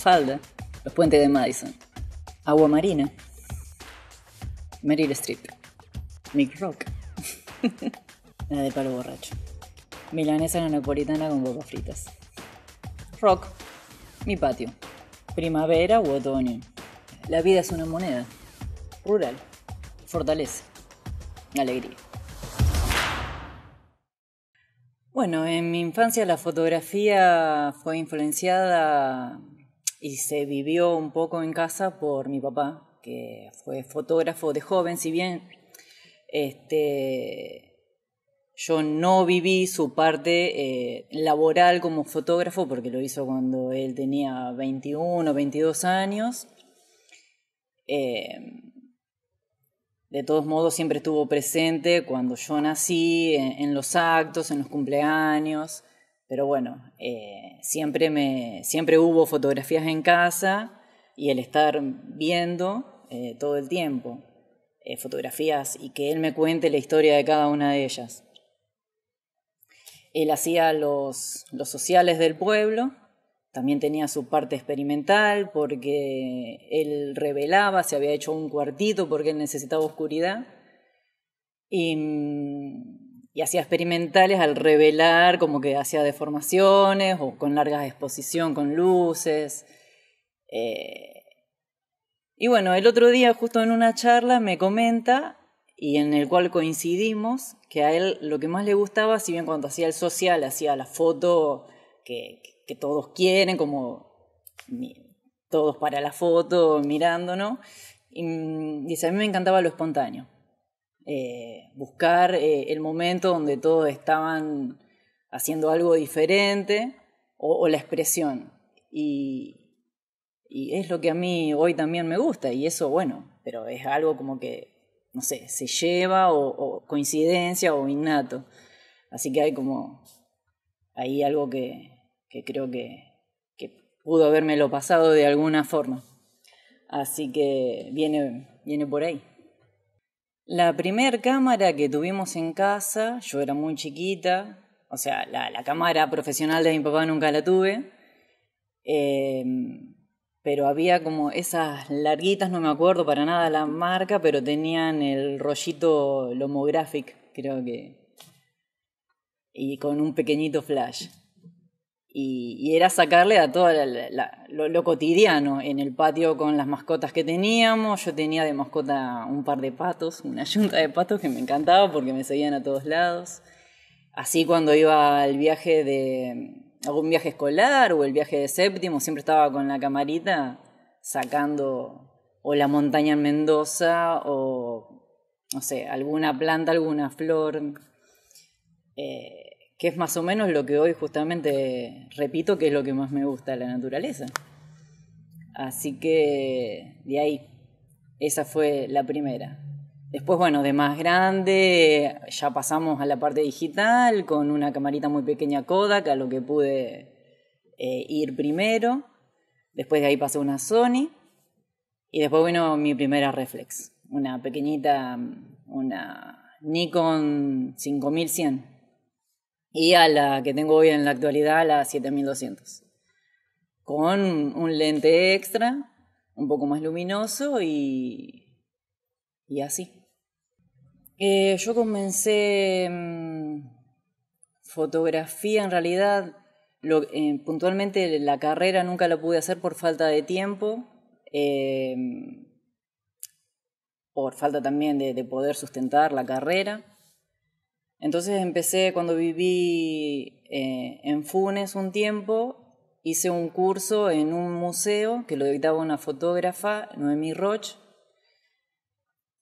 Falda, los puentes de Madison, Agua Marina, Meryl Streep, Nick Rock, la de palo borracho, milanesa la napolitana con papas fritas, rock, mi patio, primavera u otoño, la vida es una moneda, rural, fortaleza, alegría. Bueno, en mi infancia la fotografía fue influenciada y se vivió un poco en casa por mi papá, que fue fotógrafo de joven, si bien este, yo no viví su parte eh, laboral como fotógrafo, porque lo hizo cuando él tenía 21 o 22 años. Eh, de todos modos, siempre estuvo presente cuando yo nací, en los actos, en los cumpleaños. Pero bueno, eh, siempre, me, siempre hubo fotografías en casa y el estar viendo eh, todo el tiempo eh, fotografías y que él me cuente la historia de cada una de ellas. Él hacía los, los sociales del pueblo, también tenía su parte experimental porque él revelaba, se había hecho un cuartito porque él necesitaba oscuridad. Mm, y hacía experimentales al revelar como que hacía deformaciones o con largas exposición, con luces. Eh, y bueno, el otro día justo en una charla me comenta y en el cual coincidimos que a él lo que más le gustaba, si bien cuando hacía el social, hacía la foto que, que todos quieren, como todos para la foto, mirándonos, y mm, dice, a mí me encantaba lo espontáneo. Eh, buscar eh, el momento donde todos estaban haciendo algo diferente o, la expresión. Y, es lo que a mí hoy también me gusta y eso, bueno, pero es algo como que, no sé, se lleva o, coincidencia o innato. Así que hay como ahí algo que, creo que, que pudo lo pasado de alguna forma. Así que viene, viene por ahí. La primera cámara que tuvimos en casa, yo era muy chiquita, o sea, la, cámara profesional de mi papá nunca la tuve, eh, pero había como esas larguitas, no me acuerdo para nada la marca, pero tenían el rollito Lomographic, creo que, y con un pequeñito flash. Y, era sacarle a todo lo, cotidiano en el patio con las mascotas que teníamos. Yo tenía de mascota un par de patos, una yunta de patos que me encantaba porque me seguían a todos lados. Así cuando iba al viaje de algún viaje escolar o el viaje de séptimo, siempre estaba con la camarita sacando o la montaña en Mendoza o no sé, alguna planta, alguna flor. Eh, que es más o menos lo que hoy justamente repito que es lo que más me gusta, la naturaleza. Así que de ahí, esa fue la primera. Después, bueno, de más grande, ya pasamos a la parte digital con una camarita muy pequeña Kodak, a lo que pude eh, ir primero. Después de ahí pasé una Sony. Y después vino mi primera reflex, una pequeñita, una Nikon 5100 y a la que tengo hoy en la actualidad, la 7200. Con un lente extra, un poco más luminoso y, y así. Eh, yo comencé mm, fotografía en realidad, eh, puntualmente la carrera nunca la pude hacer por falta de tiempo. Eh, por falta también de, poder sustentar la carrera. Entonces empecé cuando viví eh, en Funes un tiempo, hice un curso en un museo que lo dictaba una fotógrafa, Noemi Roche,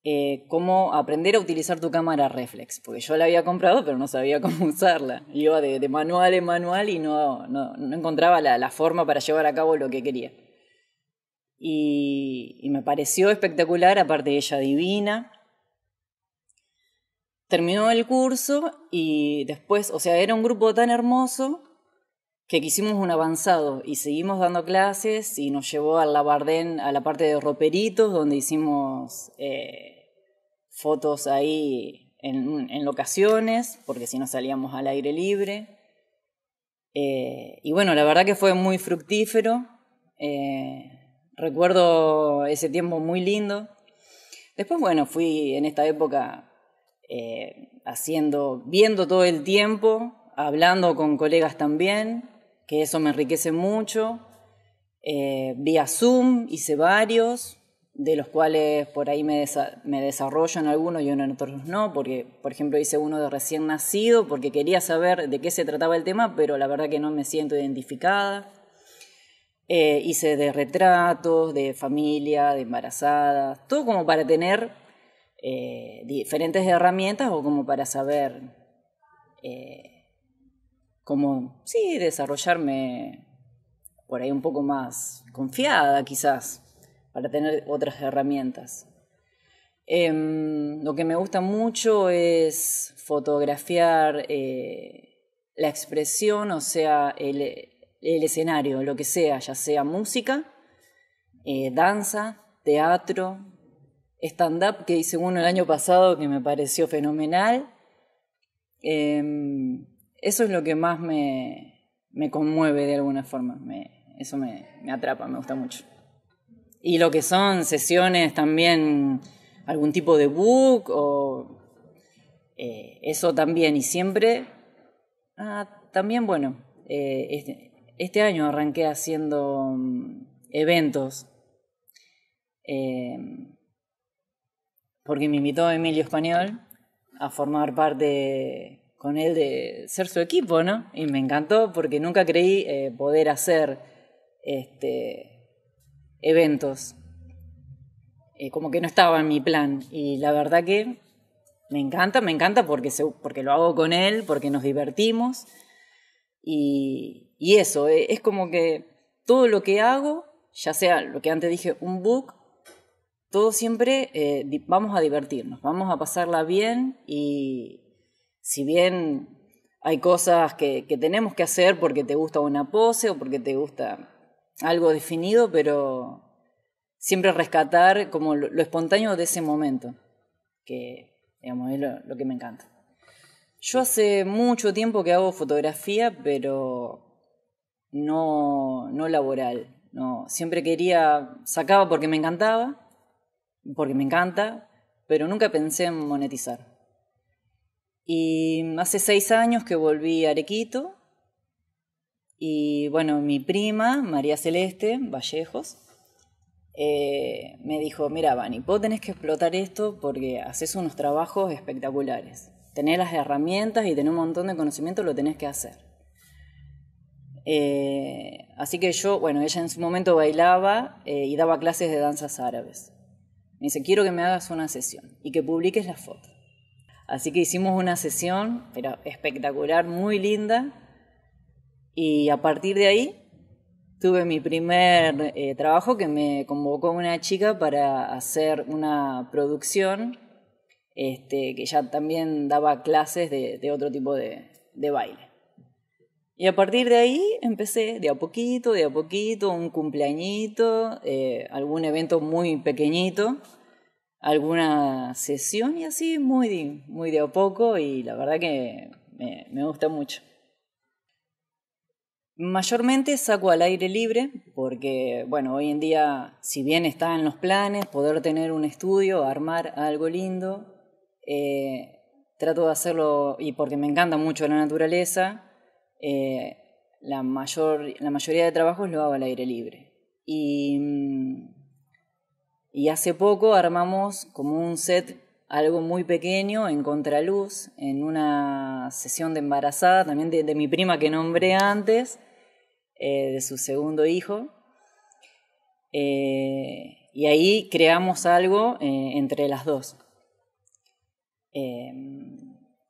eh, cómo aprender a utilizar tu cámara reflex, porque yo la había comprado pero no sabía cómo usarla. Iba de, manual en manual y no, no, encontraba la, forma para llevar a cabo lo que quería. Y, y me pareció espectacular, aparte de ella divina terminó el curso y después, o sea, era un grupo tan hermoso que quisimos un avanzado y seguimos dando clases y nos llevó a Labardén a la parte de roperitos, donde hicimos eh, fotos ahí en, locaciones, porque si no salíamos al aire libre. Eh, y bueno, la verdad que fue muy fructífero. Eh, recuerdo ese tiempo muy lindo. Después, bueno, fui en esta época eh, haciendo, viendo todo el tiempo, hablando con colegas también, que eso me enriquece mucho. Eh, vía Zoom hice varios, de los cuales por ahí me, desarrollan algunos y en otros no, porque por ejemplo hice uno de recién nacido porque quería saber de qué se trataba el tema, pero la verdad que no me siento identificada. Eh, hice de retratos, de familia, de embarazadas, todo como para tener eh, diferentes herramientas o como para saber como, eh, cómo, sí, desarrollarme por ahí un poco más confiada quizás, para tener otras herramientas. Em, lo que me gusta mucho es fotografiar eh, la expresión, o sea, el, escenario, lo que sea, ya sea música, danza, teatro, stand-up que hice uno el año pasado que me pareció fenomenal. Em, eso es lo que más me, me conmueve de alguna forma. eso me, atrapa, me gusta mucho. Y lo que son sesiones también, algún tipo de book o eh, eso también. Y siempre, ah, también bueno, eh, este, este, año arranqué haciendo mm, eventos. Em, porque me invitó Emilio Español a formar parte con él de ser su equipo, ¿no? Y me encantó porque nunca creí eh, poder hacer este, eventos. Eh, como que no estaba en mi plan. Y la verdad que me encanta, me encanta porque, porque lo hago con él, porque nos divertimos. Y, eso, eh, es como que todo lo que hago, ya sea lo que antes dije, un book, todo siempre eh, vamos a divertirnos, vamos a pasarla bien y si bien hay cosas que, tenemos que hacer porque te gusta una pose o porque te gusta algo definido, pero siempre rescatar como lo, espontáneo de ese momento, que es lo, lo que me encanta. Yo hace mucho tiempo que hago fotografía, pero no, no laboral. No, siempre quería, sacaba porque me encantaba, porque me encanta, pero nunca pensé en monetizar. Y hace seis años que volví a Arequito y bueno, mi prima, María Celeste Vallejos, eh, me dijo, mira, Vani, vos tenés que explotar esto porque haces unos trabajos espectaculares. Tener las herramientas y tener un montón de conocimiento, lo tenés que hacer. Eh, así que yo, bueno, ella en su momento bailaba eh, y daba clases de danzas árabes. Me dice, quiero que me hagas una sesión y que publiques la foto. Así que hicimos una sesión, era espectacular, muy linda. Y a partir de ahí tuve mi primer eh, trabajo que me convocó una chica para hacer una producción, este, que ya también daba clases de, otro tipo de baile. Y a partir de ahí empecé de a poquito, de a poquito, un cumpleañito, eh, algún evento muy pequeñito, alguna sesión y así, muy, muy de a poco y la verdad que me, gusta mucho. Mayormente saco al aire libre porque, bueno, hoy en día, si bien está en los planes poder tener un estudio, armar algo lindo, eh, trato de hacerlo y porque me encanta mucho la naturaleza, eh, la, mayor, la mayoría de trabajos lo hago al aire libre. Y, mm, y hace poco armamos como un set, algo muy pequeño, en contraluz, en una sesión de embarazada, también de, mi prima que nombré antes, eh, de su segundo hijo. Eh, y ahí creamos algo entre las dos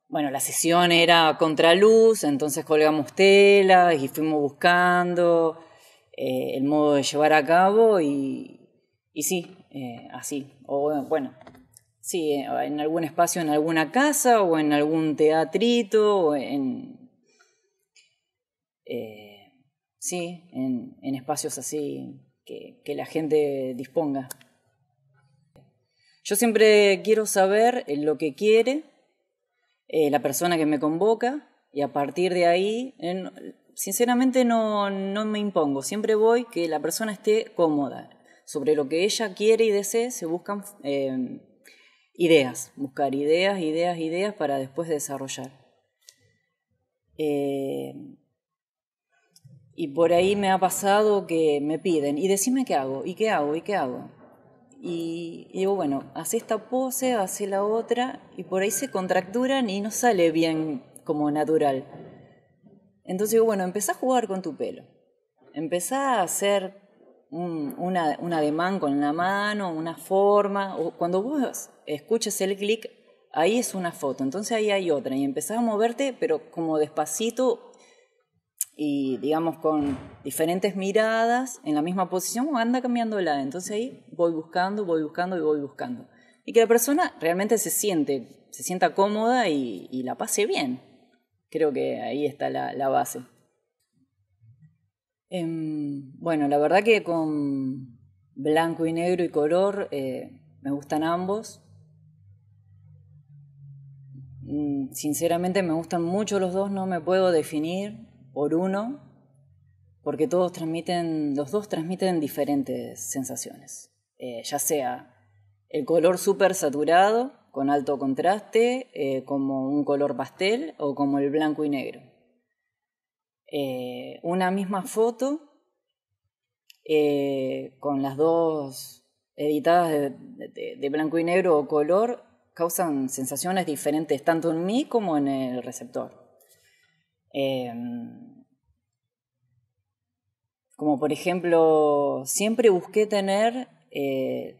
bueno, la sesión era contraluz, entonces colgamos telas y fuimos buscando eh, el modo de llevar a cabo y, y sí, eh, así. O bueno, sí, eh, en algún espacio, en alguna casa o en algún teatrito en... sí, en, espacios así que, que la gente disponga. Yo siempre quiero saber lo que quiere eh, la persona que me convoca y a partir de ahí, sinceramente no, me impongo, siempre voy que la persona esté cómoda. Sobre lo que ella quiere y desee se buscan eh, ideas, buscar ideas, ideas, ideas para después desarrollar. Eh, y por ahí me ha pasado que me piden, y decime qué hago, y qué hago, y qué hago. Y, digo, bueno, hace esta pose, hace la otra, y por ahí se contracturan y no sale bien como natural. Entonces digo, bueno, empezá a jugar con tu pelo. Empezá a hacer un, una, un ademán con la mano, una forma. O cuando vos escuchas el clic, ahí es una foto, entonces ahí hay otra. Y empezás a moverte, pero como despacito y digamos con diferentes miradas en la misma posición o anda cambiando lado. Entonces ahí voy buscando, voy buscando y voy buscando. Y que la persona realmente se siente, se sienta cómoda y, la pase bien. Creo que ahí está la, base. Em, bueno, la verdad que con blanco y negro y color eh, me gustan ambos. Mm, sinceramente me gustan mucho los dos, no me puedo definir por uno, porque todos transmiten, los dos transmiten diferentes sensaciones, eh, ya sea el color súper saturado, con alto contraste, eh, como un color pastel o como el blanco y negro. Eh, una misma foto con las dos editadas de blanco y negro o color causan sensaciones diferentes tanto en mí como en el receptor. Em, como por ejemplo, siempre busqué tener eh,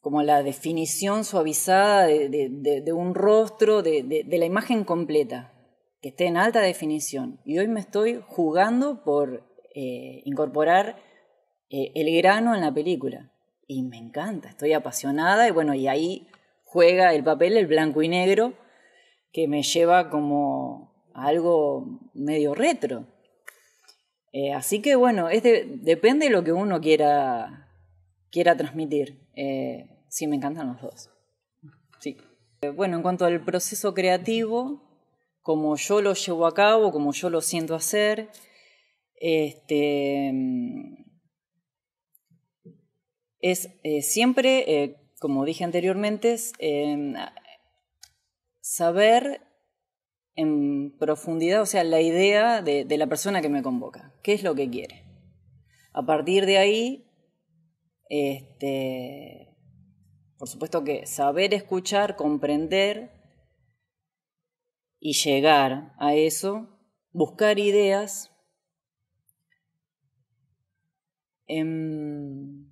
como la definición suavizada de, un rostro, de, la imagen completa, que esté en alta definición. Y hoy me estoy jugando por eh, incorporar eh, el grano en la película. Y me encanta, estoy apasionada y bueno, y ahí juega el papel el blanco y negro que me lleva como algo medio retro. Eh, así que bueno, depende de lo que uno quiera, quiera transmitir. Eh, sí, me encantan los dos. Sí. Eh, bueno, en cuanto al proceso creativo, como yo lo llevo a cabo, como yo lo siento hacer, este, mm, es siempre, como dije anteriormente, saber en profundidad, o sea, la idea de, la persona que me convoca, qué es lo que quiere. A partir de ahí, este, por supuesto que saber escuchar, comprender y llegar a eso, buscar ideas. Em,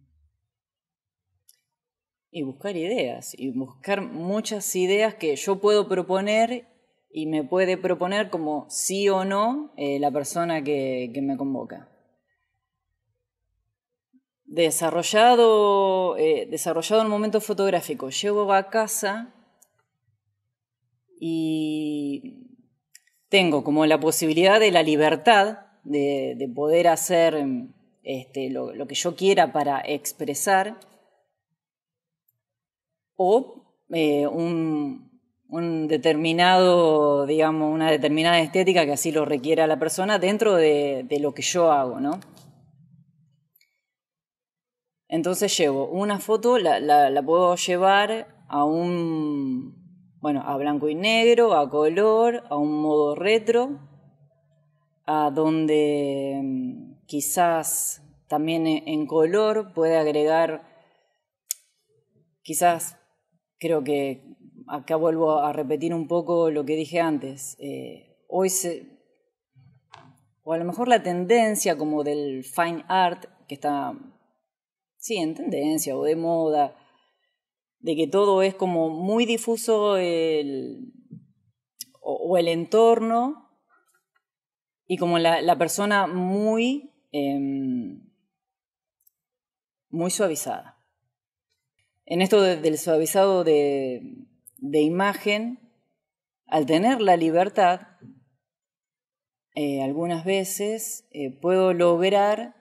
y buscar ideas, y buscar muchas ideas que yo puedo proponer y me puede proponer como sí o no eh, la persona que, me convoca. Desarrollado, eh, desarrollado el momento fotográfico, llego a casa y tengo como la posibilidad de la libertad de, poder hacer este, lo, que yo quiera para expresar o eh, un, un determinado, digamos, una determinada estética que así lo requiera la persona dentro de, lo que yo hago, ¿no? Entonces llevo una foto, la, la, puedo llevar a un, bueno, a blanco y negro, a color, a un modo retro, a donde mm, quizás también en color puede agregar, quizás creo que acá vuelvo a repetir un poco lo que dije antes. Eh, hoy se. O a lo mejor la tendencia como del fine art, que está. Sí, en tendencia o de moda, de que todo es como muy difuso el, o, el entorno y como la, persona muy. Em, muy suavizada. En esto del suavizado de, de imagen, al tener la libertad, eh, algunas veces eh, puedo lograr,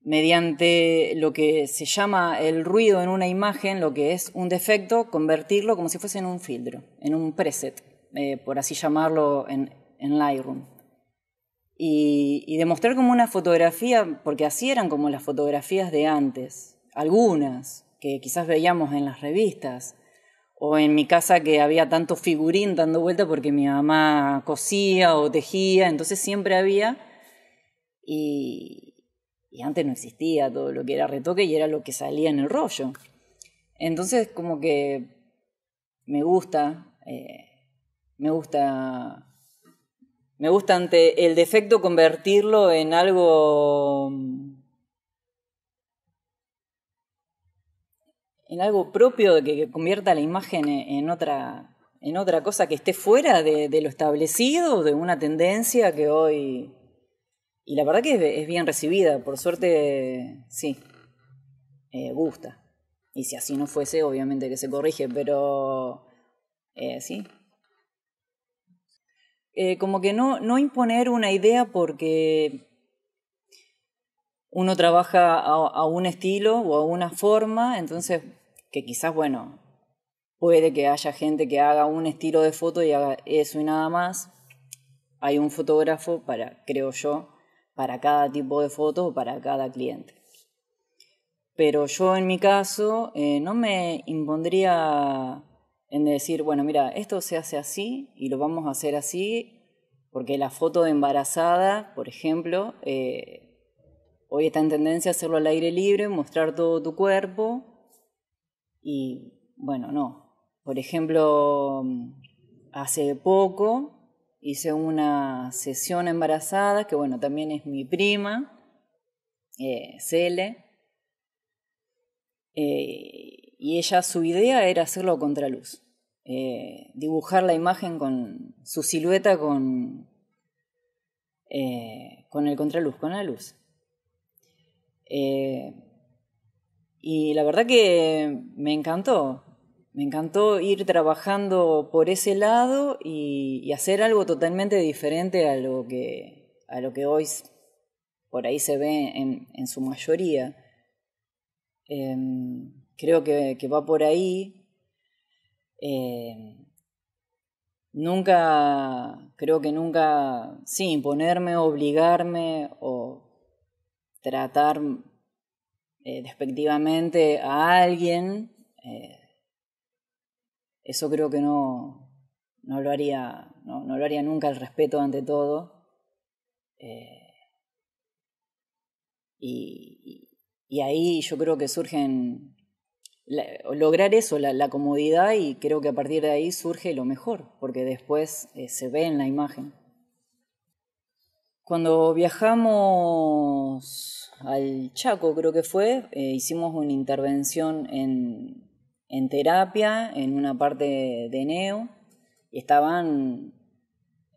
mediante lo que se llama el ruido en una imagen, lo que es un defecto, convertirlo como si fuese en un filtro, en un preset, eh, por así llamarlo en, Lightroom. Y, y, demostrar como una fotografía, porque así eran como las fotografías de antes, algunas que quizás veíamos en las revistas, o en mi casa que había tanto figurín dando vuelta porque mi mamá cosía o tejía, entonces siempre había y, y, antes no existía todo lo que era retoque y era lo que salía en el rollo. Entonces como que me gusta, eh, me gusta, me gusta ante el defecto convertirlo en algo en algo propio que, que convierta la imagen en, otra, en otra cosa que esté fuera de, lo establecido, de una tendencia que hoy... Y la verdad que es, bien recibida, por suerte, sí, eh, gusta. Y si así no fuese, obviamente que se corrige, pero eh, sí. Eh, como que no, no imponer una idea porque uno trabaja a, un estilo o a una forma, entonces que quizás, bueno, puede que haya gente que haga un estilo de foto y haga eso y nada más. Hay un fotógrafo para, creo yo, para cada tipo de foto o para cada cliente. Pero yo en mi caso eh, no me impondría en decir, bueno, mira, esto se hace así y lo vamos a hacer así, porque la foto de embarazada, por ejemplo, eh, Hoy está en tendencia hacerlo al aire libre, mostrar todo tu cuerpo. Y bueno, no. Por ejemplo, hace poco hice una sesión embarazada, que bueno, también es mi prima, eh, Cele. Eh, y ella, su idea era hacerlo a contraluz. Eh, dibujar la imagen con su silueta con, con el contraluz, con la luz. Eh, y la verdad que me encantó, me encantó ir trabajando por ese lado y, hacer algo totalmente diferente a lo que, a lo que hoy por ahí se ve en, su mayoría. Em, creo que, va por ahí. Em, nunca, creo que nunca, sí, imponerme, obligarme o tratar eh, despectivamente a alguien, eh, eso creo que no, no lo haría, no, lo haría nunca el respeto ante todo. Eh, y, ahí yo creo que surgen lograr eso, la, comodidad, y creo que a partir de ahí surge lo mejor, porque después se ve en la imagen. Cuando viajamos al Chaco, creo que fue, eh, hicimos una intervención en, terapia, en una parte de Neo, y estaban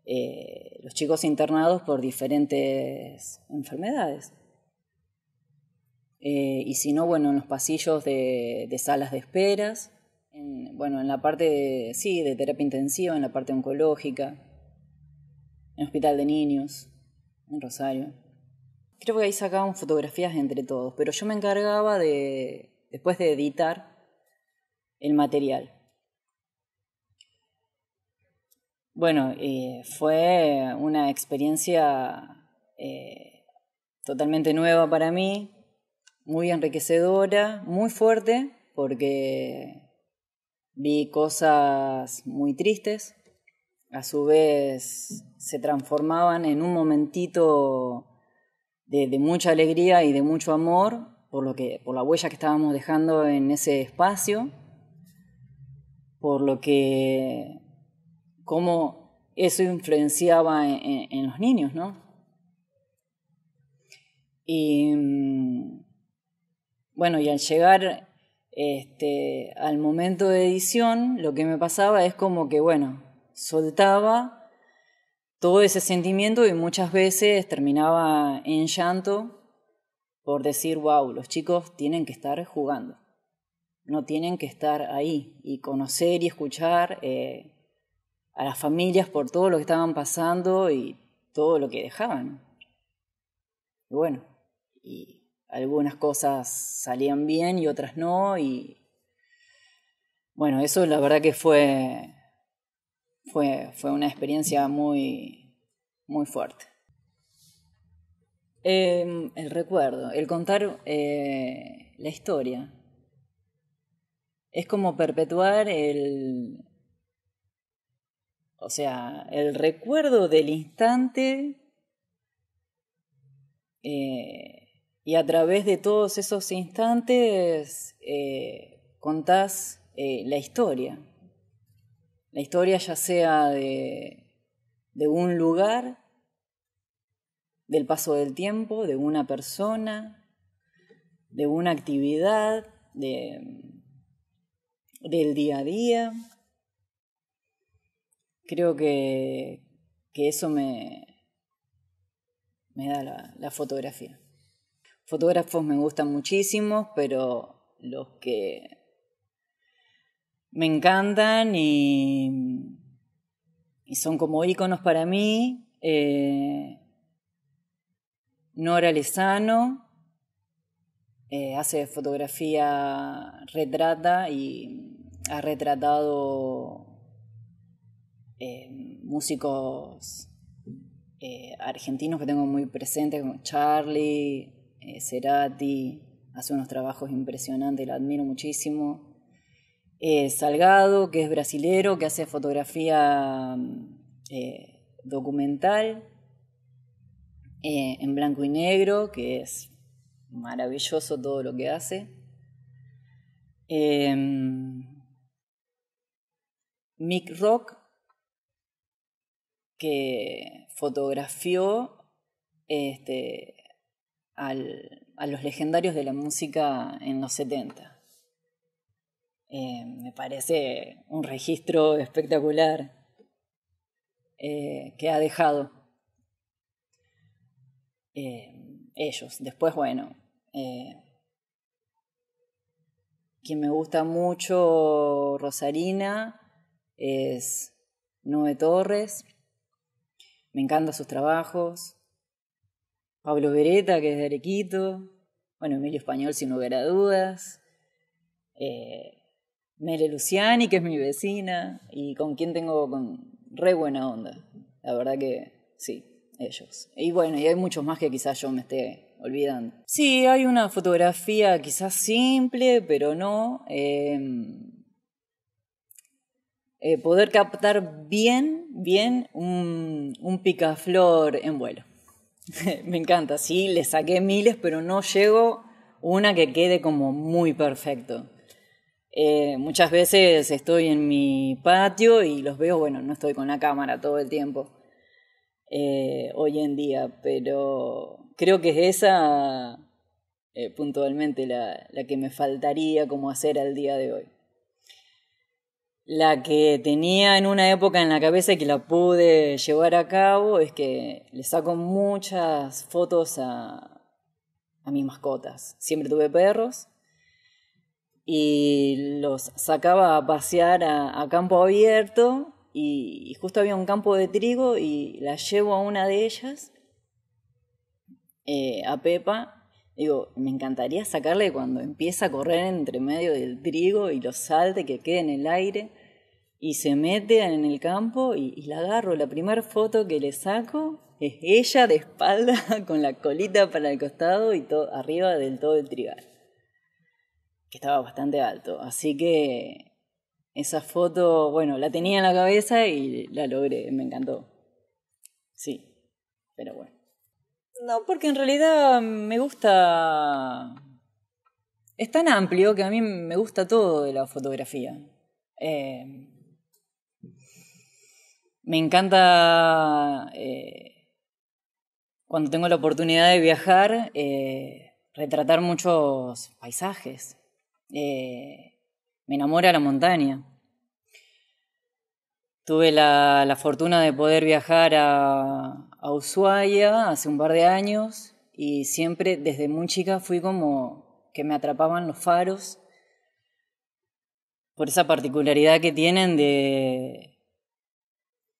eh, los chicos internados por diferentes enfermedades. Eh, y si no, bueno, en los pasillos de, salas de esperas, en, bueno, en la parte, sí, de terapia intensiva, en la parte oncológica, en el hospital de niños en Rosario. Creo que ahí sacaban fotografías entre todos, pero yo me encargaba de, después de editar, el material. Bueno, eh, fue una experiencia eh, totalmente nueva para mí, muy enriquecedora, muy fuerte, porque vi cosas muy tristes, a su vez se transformaban en un momentito de, mucha alegría y de mucho amor por, lo que, por la huella que estábamos dejando en ese espacio, por lo que, cómo eso influenciaba en, los niños, ¿no? Y mm, bueno, y al llegar este, al momento de edición, lo que me pasaba es como que, bueno, soltaba todo ese sentimiento y muchas veces terminaba en llanto por decir, wow, los chicos tienen que estar jugando, no tienen que estar ahí y conocer y escuchar eh, a las familias por todo lo que estaban pasando y todo lo que dejaban. bueno, y algunas cosas salían bien y otras no, y bueno, eso la verdad que fue fue, fue una experiencia muy, muy fuerte. Em, el recuerdo, el contar eh, la historia. Es como perpetuar el. O sea, el recuerdo del instante. Eh, y a través de todos esos instantes eh, contás la historia. La historia ya sea de, un lugar, del paso del tiempo, de una persona, de una actividad, del día a día. Creo que, eso me, me da la, la, fotografía. Fotógrafos me gustan muchísimo, pero los que me encantan y, son como íconos para mí. Eh, Nora Lezano eh, hace fotografía, retrata y ha retratado eh, músicos argentinos que tengo muy presentes, como Charlie, Cerati, hace unos trabajos impresionantes, la admiro muchísimo. Eh, Salgado, que es brasilero, que hace fotografía mm, eh, documental eh, en blanco y negro, que es maravilloso todo lo que hace. Mick Rock, que fotografió este, a los legendarios de la música en los 70. Eh, me parece un registro espectacular eh, que ha dejado eh, ellos. Después, bueno, quien me gusta mucho, Rosarina, es Noé Torres. Me encantan sus trabajos. Pablo Beretta, que es de Arequito. Bueno, Emilio Español, sin lugar a dudas. Mele Luciani, que es mi vecina, y con quien tengo con re buena onda. La verdad que sí, ellos. Y bueno, y hay muchos más que quizás yo me esté olvidando. Sí, hay una fotografía quizás simple, pero no. Em, eh, poder captar bien, bien un, un picaflor en vuelo. me encanta, sí, le saqué miles, pero no llego una que quede como muy perfecto. Eh, muchas veces estoy en mi patio y los veo, bueno, no estoy con la cámara todo el tiempo eh, hoy en día, pero creo que es esa eh, puntualmente la, que me faltaría como hacer al día de hoy. La que tenía en una época en la cabeza y que la pude llevar a cabo es que le saco muchas fotos a mis mascotas. Siempre tuve perros y los sacaba a pasear a, campo abierto y, justo había un campo de trigo y la llevo a una de ellas, eh, a Pepa. Digo, me encantaría sacarle cuando empieza a correr entre medio del trigo y lo salte, que quede en el aire. Y se mete en el campo y, la agarro. La primera foto que le saco es ella de espalda con la colita para el costado y todo arriba del todo el trigo que estaba bastante alto. Así que esa foto, bueno, la tenía en la cabeza y la logré, me encantó. Sí, pero bueno. No, porque en realidad me gusta... Es tan amplio que a mí me gusta todo de la fotografía. Eh, me encanta eh, cuando tengo la oportunidad de viajar, eh, retratar muchos paisajes, eh, me enamora la montaña. Tuve la, fortuna de poder viajar a, Ushuaia hace un par de años y siempre desde muy chica fui como que me atrapaban los faros por esa particularidad que tienen de,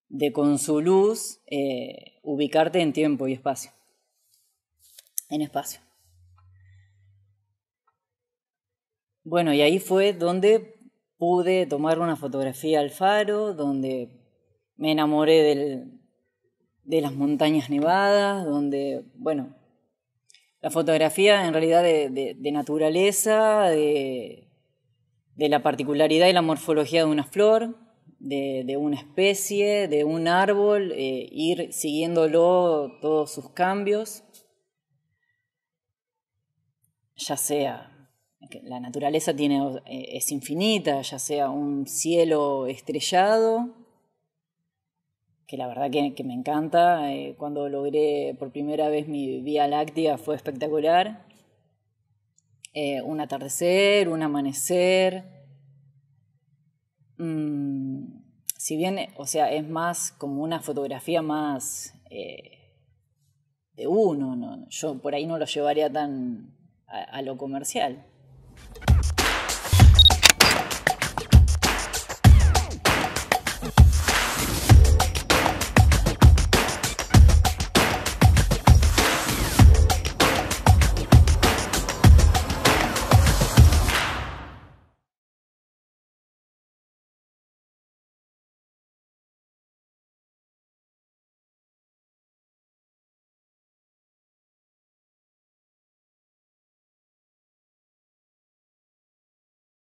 de con su luz eh, ubicarte en tiempo y espacio. En espacio. Bueno, y ahí fue donde pude tomar una fotografía al faro, donde me enamoré de las montañas nevadas, donde, bueno, la fotografía en realidad de, naturaleza, de, la particularidad y la morfología de una flor, de, una especie, de un árbol, eh, ir siguiéndolo todos sus cambios, ya sea la naturaleza tiene, eh, es infinita, ya sea un cielo estrellado, que la verdad que, me encanta. Eh, cuando logré por primera vez mi Vía Láctea fue espectacular. Eh, un atardecer, un amanecer. Mm, si bien, o sea, es más como una fotografía más de uno, yo por ahí no lo llevaría tan a lo comercial. Thank you.